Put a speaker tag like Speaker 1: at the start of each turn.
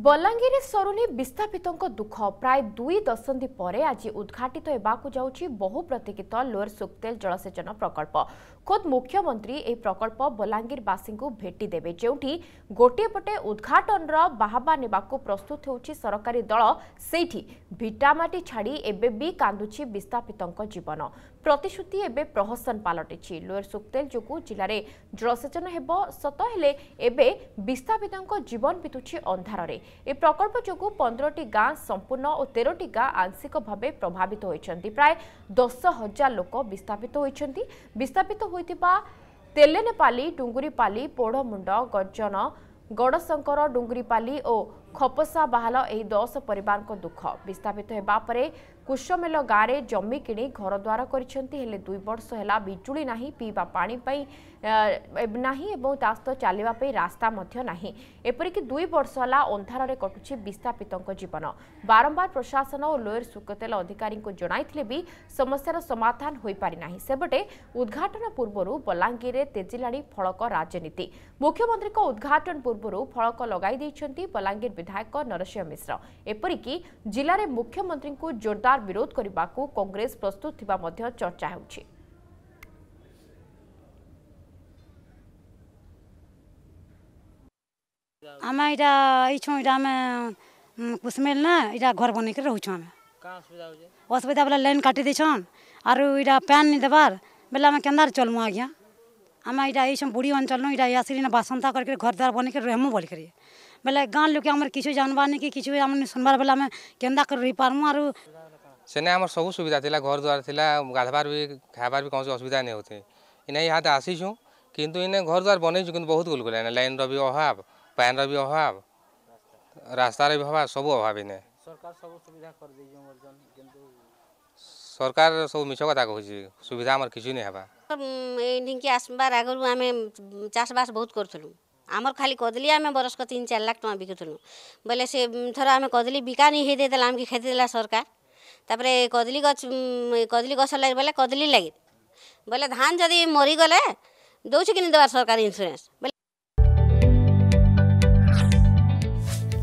Speaker 1: ବଲାଙ୍ଗୀର ସରୁଲି ବିସ୍ଥାପିତଙ୍କ ଦୁଃଖ ପ୍ରାୟ ଦୁଇ ଦଶନ୍ଧି ପରେ ଆଜି ଉଦ୍ଘାଟିତ ହେବାକୁ ଯାଉଛି ବହୁ ପ୍ରତୀକ୍ଷିତ ଲୋୟର ସୁକ୍ତେଲ ଜଳସେଚନ ପ୍ରକଳ୍ପ ଖୋଦ୍ ମୁଖ୍ୟମନ୍ତ୍ରୀ ଏହି ପ୍ରକଳ୍ପ ବଲାଙ୍ଗୀରବାସୀଙ୍କୁ ଭେଟି ଦେବେ ଯେଉଁଠି ଗୋଟିଏ ପଟେ ଉଦ୍ଘାଟନର ବାହାବା ନେବାକୁ ପ୍ରସ୍ତୁତ ହେଉଛି ସରକାରୀ ଦଳ ସେଇଠି ଭିଟାମାଟି ଛାଡ଼ି ଏବେ ବି କାନ୍ଦୁଛି ବିସ୍ଥାପିତଙ୍କ ଜୀବନ ପ୍ରତିଶ୍ରୁତି ଏବେ ପ୍ରହସନ ପାଲଟିଛି ଲୋୟର ସୁକ୍ତେଲ ଯୋଗୁଁ ଜିଲ୍ଲାରେ ଜଳସେଚନ ହେବ ସତ ହେଲେ ଏବେ ବିସ୍ଥାପିତଙ୍କ ଜୀବନ ବିତୁଛି ଅନ୍ଧାରରେ ଏହି ପ୍ରକଳ୍ପ ଯୋଗୁଁ ପନ୍ଦରଟି ଗାଁ ସମ୍ପୂର୍ଣ୍ଣ ଓ ତେରଟି ଗାଁ ଆଂଶିକ ଭାବେ ପ୍ରଭାବିତ ହୋଇଛନ୍ତି ପ୍ରାୟ ଦଶ ହଜାର ଲୋକ ବିସ୍ଥାପିତ ହୋଇଛନ୍ତି ବିସ୍ଥାପିତ ହୋଇଥିବା ତେଲେନେପାଲି ଡୁଙ୍ଗୁରିପାଲି ପୋଡ଼ମୁଣ୍ଡ ଗର୍ଜନ ଗଡ଼ଶଙ୍କର ଡୁଙ୍ଗୁରିପାଲି ଓ खपसा बाहाल यही दस पर दुख विस्थापित होगापर कुशमेल गाँव में जमि किणी घरद्वार करा विजुड़ी ना पीवा पापी ना रास्ता ना दुई वर्ष है अंधार कटुची विस्थापित जीवन बारंबार प्रशासन और लोयर सुकतेल अधिकारी जनईले भी समस्या समाधान हो पारिना सेपटे उद्घाटन पूर्व बलांगीर तेजिला फलक राजनीति मुख्यमंत्री उद्घाटन पूर्व फलक लगे बलांगीर ବିଧାୟକ ନରସିଂହ ମିଶ୍ର ଏପରିକି ଜିଲ୍ଲାରେ ମୁଖ୍ୟମନ୍ତ୍ରୀଙ୍କୁ ଜୋରଦାର ବିରୋଧ କରିବାକୁ କଂଗ୍ରେସ ପ୍ରସ୍ତୁତ ଥିବା ମଧ୍ୟ ଚର୍ଚ୍ଚା ହେଉଛି ଆମେ ଏଇଟା ଏଇଛୁଁ ଏଇଟା
Speaker 2: ଆମେ କୁସମେଲ ନା ଏଇଟା ଘର ବନେଇକରି ରହୁଛୁ ଆମେ ଅସୁବିଧା ବୋଲେ ଲାଇନ୍ କାଟି ଦେଇଛନ୍ ଆରୁ ଏଇଟା ପ୍ୟାନ୍ ନି ଦେବାର୍ ବେଲେ ଆମେ କେନ୍ତାରେ ଚଲ୍ମୁ ଆଜ୍ଞା आम यहाँ ये बुढ़ी अंचल नु यहाँ आसिक बासंता करके घरद्वार बनके रहमु बोल कर बेले गाँव लोक आम किसी जानबार नहीं कि सुनबार बेले आम के रही पार्मु आर
Speaker 3: सेने आम सब सुविधा थी घर द्वार थी गाधवार भी खाबार भी कौन असुविधा नहीं होती इन्हें यहाँ तो आसीचु किंतु इन घर द्वार बनई कि बहुत गुलगुला लाइन रि अभाव पैन रि अभाव रास्तार भी अभाव सब अभाव इन्हें सरकार सब सुविधा कर सरकार सब मिछ कथा कह सुविधा आम कि नहीं हाँ
Speaker 4: ढिंकी आसबार आगर आम चाषवास बहुत करूँ आम खाली कदली आम बरस को तीन चार लाख टाँग बिकुलूँ बोले से थर आम कदली बिका नहीं दे आम दे सरकार तापर कदली गच कदली गस लगे बोले कदली लगे बोले धान जदि मरीगले दौ कि नहीं सरकार इन्सुरांस